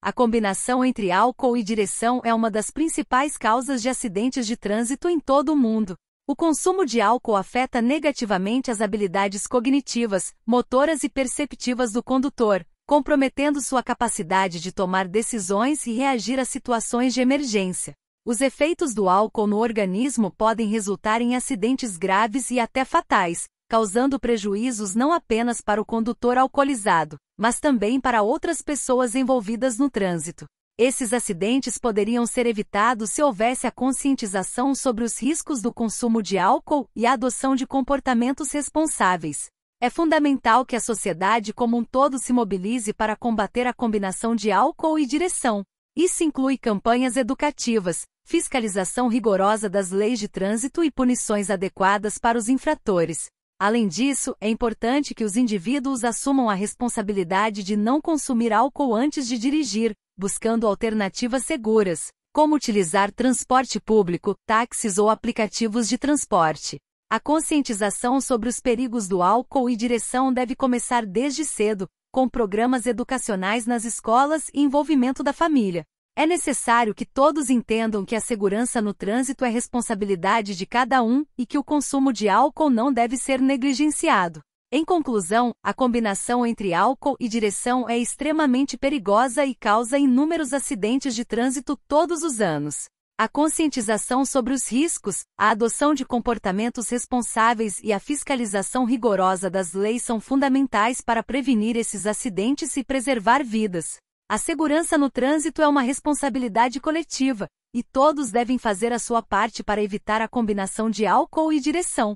A combinação entre álcool e direção é uma das principais causas de acidentes de trânsito em todo o mundo. O consumo de álcool afeta negativamente as habilidades cognitivas, motoras e perceptivas do condutor, comprometendo sua capacidade de tomar decisões e reagir a situações de emergência. Os efeitos do álcool no organismo podem resultar em acidentes graves e até fatais, causando prejuízos não apenas para o condutor alcoolizado, mas também para outras pessoas envolvidas no trânsito. Esses acidentes poderiam ser evitados se houvesse a conscientização sobre os riscos do consumo de álcool e a adoção de comportamentos responsáveis. É fundamental que a sociedade como um todo se mobilize para combater a combinação de álcool e direção. Isso inclui campanhas educativas, fiscalização rigorosa das leis de trânsito e punições adequadas para os infratores, Além disso, é importante que os indivíduos assumam a responsabilidade de não consumir álcool antes de dirigir, buscando alternativas seguras, como utilizar transporte público, táxis ou aplicativos de transporte. A conscientização sobre os perigos do álcool e direção deve começar desde cedo, com programas educacionais nas escolas e envolvimento da família. É necessário que todos entendam que a segurança no trânsito é responsabilidade de cada um e que o consumo de álcool não deve ser negligenciado. Em conclusão, a combinação entre álcool e direção é extremamente perigosa e causa inúmeros acidentes de trânsito todos os anos. A conscientização sobre os riscos, a adoção de comportamentos responsáveis e a fiscalização rigorosa das leis são fundamentais para prevenir esses acidentes e preservar vidas. A segurança no trânsito é uma responsabilidade coletiva, e todos devem fazer a sua parte para evitar a combinação de álcool e direção.